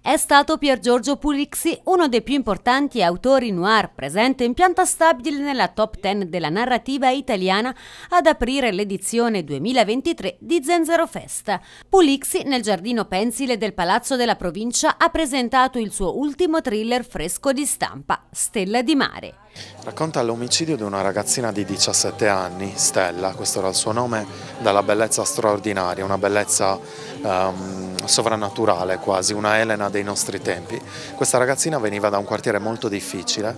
È stato Pier Giorgio Pulixi uno dei più importanti autori noir presente in pianta stabile nella top 10 della narrativa italiana ad aprire l'edizione 2023 di Zenzero Festa. Pulixi nel giardino pensile del Palazzo della Provincia ha presentato il suo ultimo thriller fresco di stampa, Stella di Mare. Racconta l'omicidio di una ragazzina di 17 anni, Stella, questo era il suo nome, dalla bellezza straordinaria, una bellezza um, sovrannaturale quasi, una Elena dei nostri tempi. Questa ragazzina veniva da un quartiere molto difficile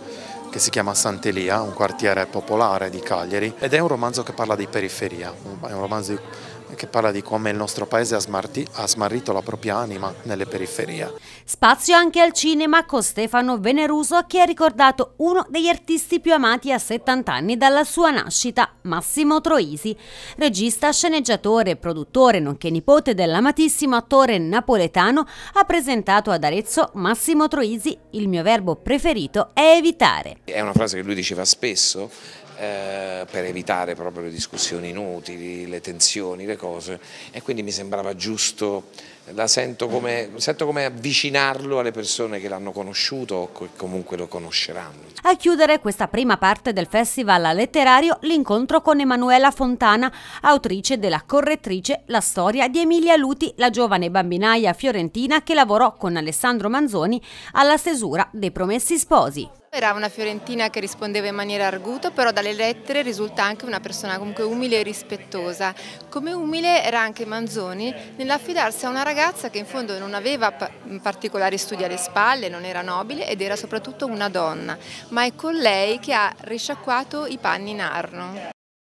che si chiama Sant'Elia, un quartiere popolare di Cagliari ed è un romanzo che parla di periferia, è un romanzo che parla di come il nostro paese ha, smarti, ha smarrito la propria anima nelle periferie. Spazio anche al cinema con Stefano Veneruso che ha ricordato uno degli artisti più amati a 70 anni dalla sua nascita, Massimo Troisi, regista, sceneggiatore, produttore nonché nipote dell'amatissimo attore napoletano, ha presentato ad Arezzo Massimo Troisi Il mio verbo preferito è evitare. È una frase che lui diceva spesso eh, per evitare proprio le discussioni inutili, le tensioni, le cose e quindi mi sembrava giusto, la sento come, sento come avvicinarlo alle persone che l'hanno conosciuto o che comunque lo conosceranno. A chiudere questa prima parte del festival letterario l'incontro con Emanuela Fontana, autrice della correttrice La storia di Emilia Luti, la giovane bambinaia fiorentina che lavorò con Alessandro Manzoni alla stesura dei Promessi Sposi. Era una fiorentina che rispondeva in maniera arguta, però dalle lettere risulta anche una persona comunque umile e rispettosa. Come umile era anche Manzoni nell'affidarsi a una ragazza che in fondo non aveva particolari studi alle spalle, non era nobile ed era soprattutto una donna, ma è con lei che ha risciacquato i panni in arno.